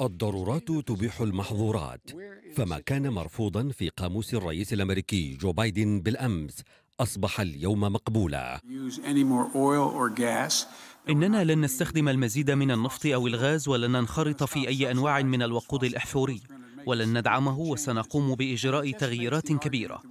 الضرورات تبيح المحظورات فما كان مرفوضا في قاموس الرئيس الامريكي جو بايدن بالامس اصبح اليوم مقبولا اننا لن نستخدم المزيد من النفط او الغاز ولن ننخرط في اي انواع من الوقود الاحفوري ولن ندعمه وسنقوم باجراء تغييرات كبيره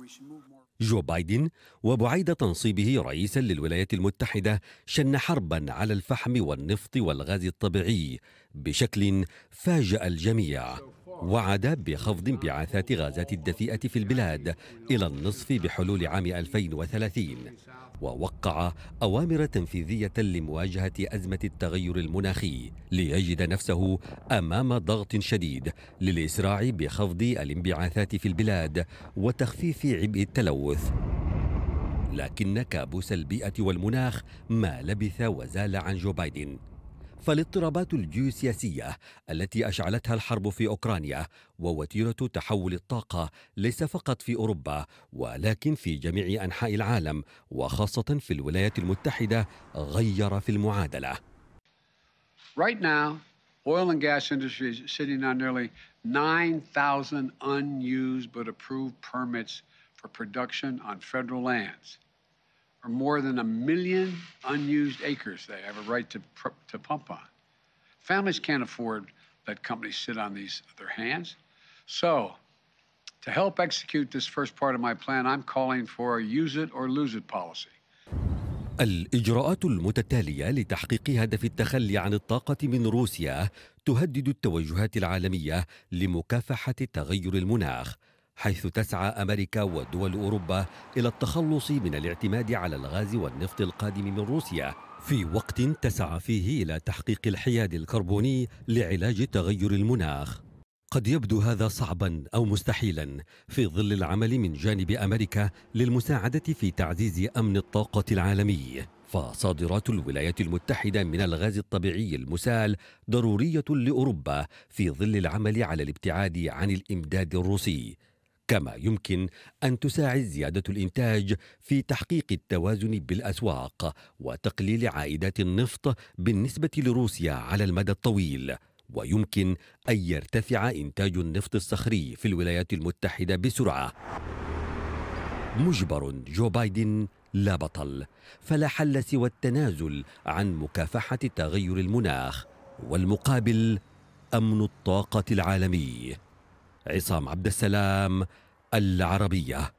جو بايدن وبعيد تنصيبه رئيسا للولايات المتحدة شن حربا على الفحم والنفط والغاز الطبيعي بشكل فاجأ الجميع وعد بخفض انبعاثات غازات الدفيئة في البلاد إلى النصف بحلول عام 2030 ووقع أوامر تنفيذية لمواجهة أزمة التغير المناخي ليجد نفسه أمام ضغط شديد للإسراع بخفض الانبعاثات في البلاد وتخفيف عبء التلوث لكن كابوس البيئة والمناخ ما لبث وزال عن جو بايدن فالاضطرابات الجيوسياسية التي أشعلتها الحرب في أوكرانيا ووتيرة تحول الطاقة ليس فقط في أوروبا ولكن في جميع أنحاء العالم وخاصة في الولايات المتحدة غير في المعادلة Right now, oil and gas industry is sitting on nearly 9,000 unused but approved permits for production on federal lands. or more than a million unused acres they have a right to, to pump on. Families can't afford that companies sit on these their hands. So, to help execute this first part of my plan, I'm calling for a use it or lose it policy. الإجراءات المتتالية لتحقيق هدف التخلي عن الطاقة من روسيا تهدد التوجهات العالمية لمكافحة تغير المناخ حيث تسعى امريكا ودول اوروبا الى التخلص من الاعتماد على الغاز والنفط القادم من روسيا في وقت تسعى فيه الى تحقيق الحياد الكربوني لعلاج تغير المناخ قد يبدو هذا صعبا او مستحيلا في ظل العمل من جانب امريكا للمساعده في تعزيز امن الطاقه العالمي فصادرات الولايات المتحده من الغاز الطبيعي المسال ضروريه لاوروبا في ظل العمل على الابتعاد عن الامداد الروسي كما يمكن ان تساعد زياده الانتاج في تحقيق التوازن بالاسواق وتقليل عائدات النفط بالنسبه لروسيا على المدى الطويل ويمكن ان يرتفع انتاج النفط الصخري في الولايات المتحده بسرعه مجبر جو بايدن لا بطل فلا حل سوى التنازل عن مكافحه تغير المناخ والمقابل امن الطاقه العالمي عصام عبد السلام العربيه